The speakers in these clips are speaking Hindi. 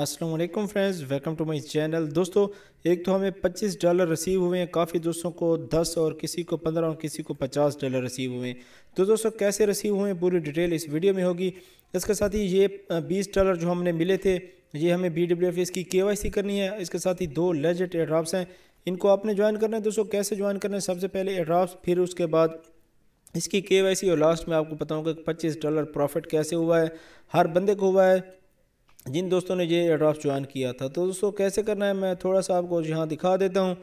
Aslam friends welcome to my channel दोस्तों एक तो हमें 25 डॉलर रसीव हुए हैं काफ़ी दोस्तों को 10 और किसी को 15 और किसी को 50 डॉलर रसीव हुए हैं तो दोस्तों कैसे रसीव हुए हैं पूरी डिटेल इस वीडियो में होगी इसके साथ ही ये 20 डॉलर जो हमने मिले थे ये हमें बी डब्ल्यू एफ इसकी के वाई सी करनी है इसके साथ ही दो लेजेट एड्राप्स हैं इनको आपने ज्वाइन करना है दोस्तों कैसे ज्वाइन करना है सबसे पहले एड्राफ्स फिर उसके बाद इसकी के वाई सी और लास्ट में आपको बताऊँगा कि पच्चीस डॉलर प्रॉफिट कैसे हुआ है हर बंदे को हुआ है जिन दोस्तों ने ये एड्रॉप ज्वाइन किया था तो दोस्तों कैसे करना है मैं थोड़ा सा आपको यहाँ दिखा देता हूँ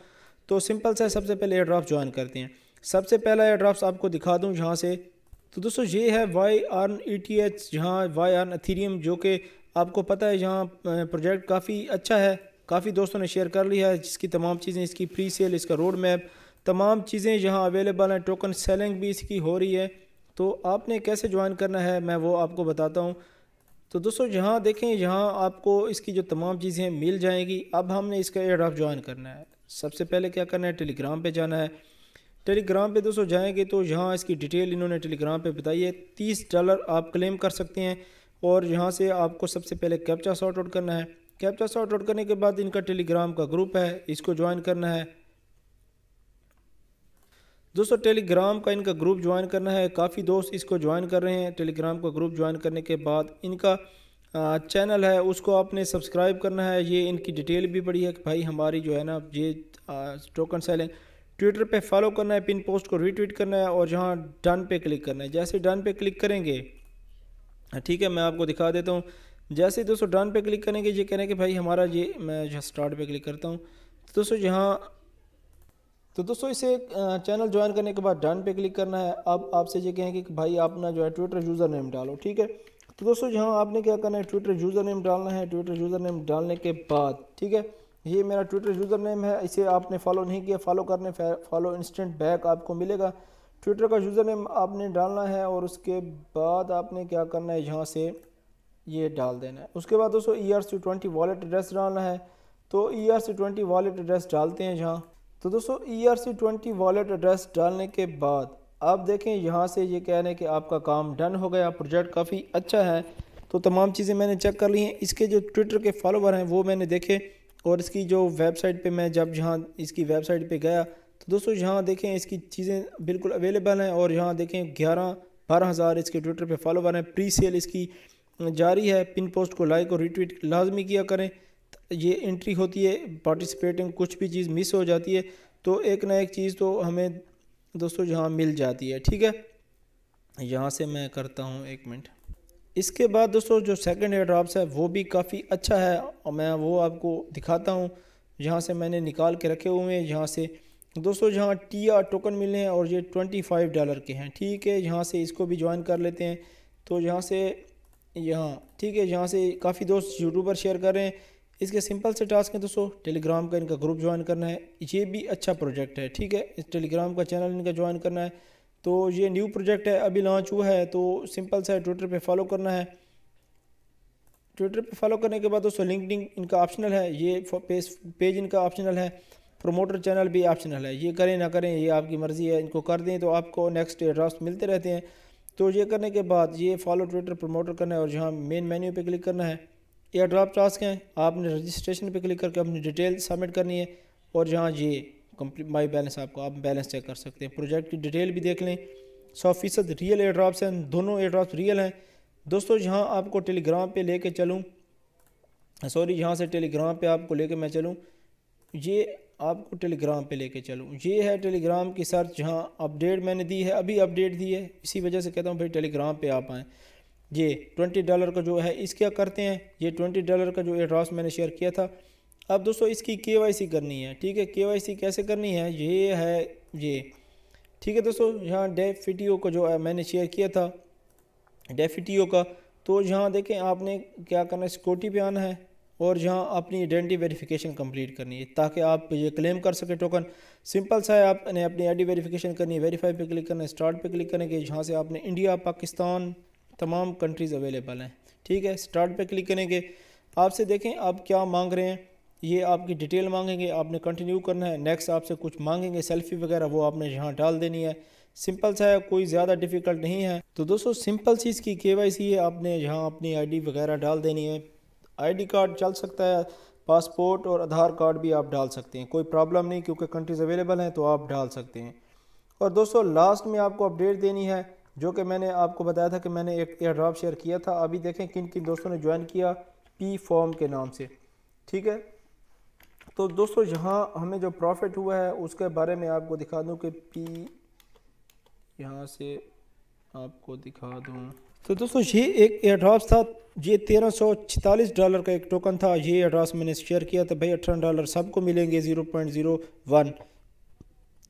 तो सिंपल सा सबसे पहले एड्रॉप ज्वाइन करते हैं सबसे पहला एड्रॉप्स आपको दिखा दूँ यहाँ से तो दोस्तों ये है Y earn E T H यहाँ वाई आर्न अथीरियम जो कि आपको पता है यहाँ प्रोजेक्ट काफ़ी अच्छा है काफ़ी दोस्तों ने शेयर कर लिया है जिसकी तमाम चीज़ें इसकी फ्री सेल इसका रोड मैप तमाम चीज़ें यहाँ अवेलेबल हैं टोकन सेलिंग भी इसकी हो रही है तो आपने कैसे ज्वाइन करना है मैं वो आपको बताता हूँ तो दोस्तों जहाँ देखें यहाँ आपको इसकी जो तमाम चीज़ें मिल जाएंगी अब हमने इसका एयर ज्वाइन करना है सबसे पहले क्या करना है टेलीग्राम पे जाना है टेलीग्राम पे दोस्तों जाएंगे तो यहाँ इसकी डिटेल इन्होंने टेलीग्राम पे बताई है तीस डॉलर आप क्लेम कर सकते हैं और यहाँ से आपको सबसे पहले कैप्चा शॉर्ट आउट करना है कैप्चा शॉर्ट आउट करने के बाद इनका टेलीग्राम का ग्रुप है इसको ज्वाइन करना है दोस्तों टेलीग्राम का इनका ग्रुप ज्वाइन करना है काफ़ी दोस्त इसको ज्वाइन कर रहे हैं टेलीग्राम का ग्रुप ज्वाइन करने के बाद इनका चैनल है उसको आपने सब्सक्राइब करना है ये इनकी डिटेल भी बड़ी है कि भाई हमारी जो है ना ये टोकन सेलिंग ट्विटर पे फॉलो करना है पिन पोस्ट को रीट्वीट करना है और जहाँ डन पे क्लिक करना है जैसे डन पे क्लिक करेंगे ठीक है मैं आपको दिखा देता हूँ जैसे दोस्तों डन पे क्लिक करेंगे ये कह रहे हैं कि भाई हमारा ये मैं जो स्टार्ट पे क्लिक करता हूँ दोस्तों यहाँ तो दोस्तों इसे चैनल ज्वाइन करने के बाद डन पे क्लिक करना है अब आपसे ये कहेंगे कि भाई अपना जो है ट्विटर यूज़र नेम डालो ठीक है तो दोस्तों यहाँ आपने क्या करना है ट्विटर यूज़र नेम डालना है ट्विटर यूज़र नेम डालने के बाद ठीक है ये मेरा ट्विटर यूज़र नेम है इसे आपने फॉलो नहीं किया फॉलो करने फॉलो इंस्टेंट बैक आपको मिलेगा ट्विटर का यूज़र नेम आपने डालना है और उसके बाद आपने क्या करना है यहाँ से ये डाल देना है उसके बाद दोस्तों E R C twenty wallet address डालना है तो E R C twenty wallet address डालते हैं जहाँ तो दोस्तों E R C twenty wallet address डालने के बाद आप देखें यहाँ से ये कह रहे हैं कि आपका काम डन हो गया प्रोजेक्ट काफ़ी अच्छा है तो तमाम चीज़ें मैंने चेक कर ली हैं इसके जो ट्विटर के फॉलोवर हैं वो मैंने देखे और इसकी जो वेबसाइट पे मैं जब जहाँ इसकी वेबसाइट पे गया तो दोस्तों यहाँ देखें इसकी चीज़ें बिल्कुल अवेलेबल हैं और यहाँ देखें ग्यारह बारह हज़ार इसके ट्विटर पे फॉलोवर हैं प्री सेल इसकी जारी है पिन पोस्ट को लाइक और रिट्वीट लाजमी किया करें ये एंट्री होती है पार्टिसिपेटिंग कुछ भी चीज़ मिस हो जाती है तो एक ना एक चीज़ तो हमें दोस्तों जहाँ मिल जाती है ठीक है यहाँ से मैं करता हूँ एक मिनट इसके बाद दोस्तों जो सेकंड एयर ड्रॉप्स है वो भी काफ़ी अच्छा है और मैं वो आपको दिखाता हूँ जहाँ से मैंने निकाल के रखे हुए हैं यहाँ से दोस्तों जहाँ टी आर टोकन मिले हैं और ये ट्वेंटी फाइव डॉलर के हैं ठीक है यहाँ से इसको भी ज्वाइन कर लेते हैं तो यहाँ से यहाँ ठीक है यहाँ से काफ़ी दोस्त यूट्यूबर शेयर कर रहे हैं इसके सिंपल से टास्क हैं दोस्तों टेलीग्राम का इनका ग्रुप ज्वाइन करना है ये भी अच्छा प्रोजेक्ट है ठीक है इस टेलीग्राम का चैनल इनका ज्वाइन करना है तो ये न्यू प्रोजेक्ट है अभी लॉन्च हुआ है तो सिंपल सा ट्विटर पे फॉलो करना है ट्विटर पे फॉलो करने के बाद दोस्तों लिंकडिंग इनका ऑप्शनल है ये पेज पेज इनका ऑप्शनल है प्रोमोटर चैनल भी ऑप्शनल है ये करें ना करें ये आपकी मर्ज़ी है इनको कर दें तो आपको नेक्स्ट ड्राफ्ट मिलते रहते हैं तो ये करने के बाद ये फॉलो ट्विटर प्रमोटर करना है और जहाँ मेन मेन्यू पे क्लिक करना है एयर ड्राप टास्क हैं आपने रजिस्ट्रेशन पे क्लिक करके अपनी डिटेल सबमिट करनी है और जहाँ ये कंप्लीट माई बैलेंस आपको आप बैलेंस चेक कर सकते हैं प्रोजेक्ट की डिटेल भी देख लें सौ फीसद रियल एयर ड्राप्स हैं दोनों एयर ड्राप्स रियल हैं दोस्तों जहाँ आपको टेलीग्राम पे लेके चलूँ सॉरी यहाँ से टेलीग्राम पे आपको लेके मैं चलूँ ये आपको टेलीग्राम पे लेके चलूँ ये है टेलीग्राम की सर्च जहाँ अपडेट मैंने दी है अभी अपडेट दी है इसी वजह से कहता हूँ भाई टेलीग्राम पे आप आएँ ये ट्वेंटी डॉलर का जो है इसका करते हैं ये ट्वेंटी डॉलर का जो एड्रॉस मैंने शेयर किया था अब दोस्तों इसकी के करनी है ठीक है के कैसे करनी है ये है ये ठीक है दोस्तों यहाँ डेफिटियो का जो है मैंने शेयर किया था डेफिटियो का तो यहाँ देखें आपने क्या करना है सिक्योरिटी पे आना है और यहाँ अपनी आइडेंटिटी वेरिफिकेशन कंप्लीट करनी है ताकि आप ये क्लेम कर सके टोकन सिंपल सा है आपने अपनी आईडी वेरिफिकेशन करनी है वेरीफाई पे क्लिक करना है स्टार्ट पे क्लिक करने के जहाँ से आपने इंडिया पाकिस्तान तमाम कंट्रीज़ अवेलेबल हैं ठीक है स्टार्ट पे क्लिक करेंगे आपसे देखें आप क्या मांग रहे हैं ये आपकी डिटेल मांगेंगे आपने कंटिन्यू करना है नेक्स्ट आपसे कुछ मांगेंगे सेल्फी वगैरह वो आपने यहाँ डाल देनी है सिंपल सा है कोई ज़्यादा डिफ़िकल्ट नहीं है तो दोस्तों सिंपल सी इसकी के वाई सी है आपने यहाँ अपनी आई वगैरह डाल देनी है आई कार्ड चल सकता है पासपोर्ट और आधार कार्ड भी आप डाल सकते हैं कोई प्रॉब्लम नहीं क्योंकि कंट्रीज़ अवेलेबल हैं तो आप डाल सकते हैं और दोस्तों लास्ट में आपको अपडेट देनी है जो कि मैंने आपको बताया था कि मैंने एक एयर ड्रॉप शेयर किया था अभी देखें किन किन दोस्तों ने ज्वाइन किया पी फॉर्म के नाम से ठीक है तो दोस्तों यहाँ हमें जो प्रॉफिट हुआ है उसके बारे में आपको दिखा दूँ कि पी यहाँ से आपको दिखा दूँ तो दोस्तों ये एक एयर ड्रॉप था ये तेरह सौ छतालीस डॉलर का एक टोकन था ये एयर ड्रॉप मैंने शेयर किया था भाई अठारह डॉलर सबको मिलेंगे ज़ीरो पॉइंट ज़ीरो वन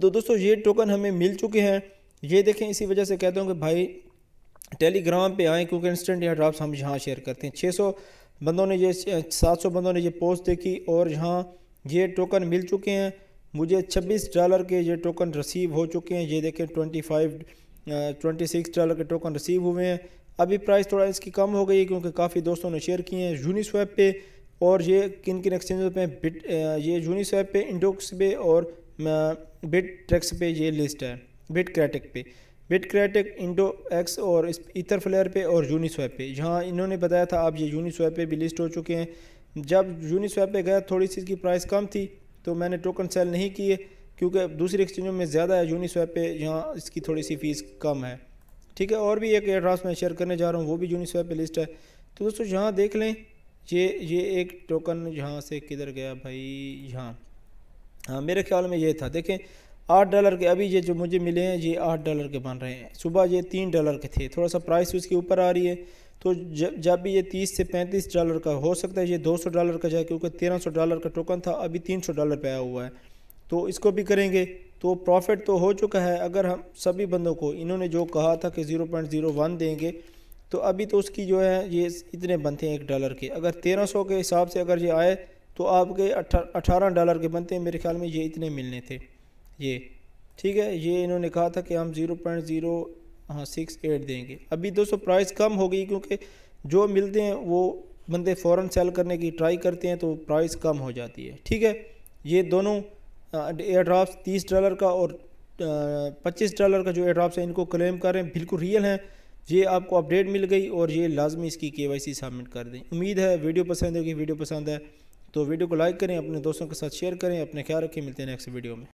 तो दोस्तों ये टोकन हमें मिल चुके हैं ये देखें इसी वजह से कहता हूँ कि भाई टेलीग्राम पे आएँ क्योंकि इंस्टेंट या ड्राफ्ट हम यहाँ शेयर करते हैं 600 बंदों ने ये 700 बंदों ने ये पोस्ट देखी और यहाँ ये टोकन मिल चुके हैं मुझे 26 डॉलर के ये टोकन रिसीव हो चुके हैं ये देखें 25 26 डॉलर के टोकन रिसीव हुए हैं अभी प्राइस थोड़ा इसकी कम हो गई है क्योंकि काफ़ी दोस्तों ने शेयर किए हैं यूनिस्वैप पे और ये किन किन एक्सचेंजों पर बिट ये यूनिस्वैप पे इंडोक्स पे और बिट ट्रैक्स पे ये लिस्ट है बिट क्रैटिक पे बिट क्रैटिक इंडो एक्स और इतर फ्लेयर पे और यूनिस्वैप पे जहाँ इन्होंने बताया था आप ये यूनिस्वैप पे भी लिस्ट हो चुके हैं जब यूनिस्वैप पे गया थोड़ी सी इसकी प्राइस कम थी तो मैंने टोकन सेल नहीं किए क्योंकि दूसरी एक्सचेंजों में ज़्यादा है यूनिस्वैप पे जहाँ इसकी थोड़ी सी फीस कम है ठीक है और भी एक एड्रास मैं शेयर करने जा रहा हूँ वो भी यूनिस्वैप पे लिस्ट है तो दोस्तों यहाँ देख लें ये ये एक टोकन यहाँ से किधर गया भाई यहाँ हाँ मेरे ख्याल में ये था देखें आठ डॉलर के अभी ये जो मुझे मिले हैं ये आठ डॉलर के बन रहे हैं सुबह ये तीन डॉलर के थे थोड़ा सा प्राइस उसके ऊपर आ रही है तो जब जब भी ये तीस से पैंतीस डॉलर का हो सकता है ये दो सौ डॉलर का जाए क्योंकि तेरह सौ डॉलर का टोकन था अभी तीन सौ डॉलर पे आया हुआ है तो इसको भी करेंगे तो प्रॉफिट तो हो चुका है अगर हम सभी बंदों को इन्होंने जो कहा था कि ज़ीरो पॉइंट ज़ीरो वन देंगे तो अभी तो उसकी जो है ये इतने बनते हैं एक डॉलर के अगर तेरह सौ के हिसाब से अगर ये आए तो आपके अठारह डॉलर के बनते हैं मेरे ख्याल में ये इतने मिलने थे ये ठीक है ये इन्होंने कहा था कि हम ज़ीरो पॉइंट ज़ीरो हाँ सिक्स एट देंगे अभी दोस्तों प्राइस कम हो गई क्योंकि जो मिलते हैं वो बंदे फ़ौर सेल करने की ट्राई करते हैं तो प्राइस कम हो जाती है ठीक है ये दोनों एयर ड्राफ्ट तीस डॉलर का और पच्चीस डॉलर का जो एयर ड्राफ्ट है इनको क्लेम कर रहे हैं बिल्कुल रियल हैं ये आपको अपडेट मिल गई और ये लाजमी इसकी के वाई सी सबमिट कर दें उम्मीद है वीडियो पसंद होगी वीडियो पसंद है तो वीडियो को लाइक करें अपने दोस्तों के साथ शेयर करें अपने ख्याल रखें मिलते हैं नेक्स्ट वीडियो में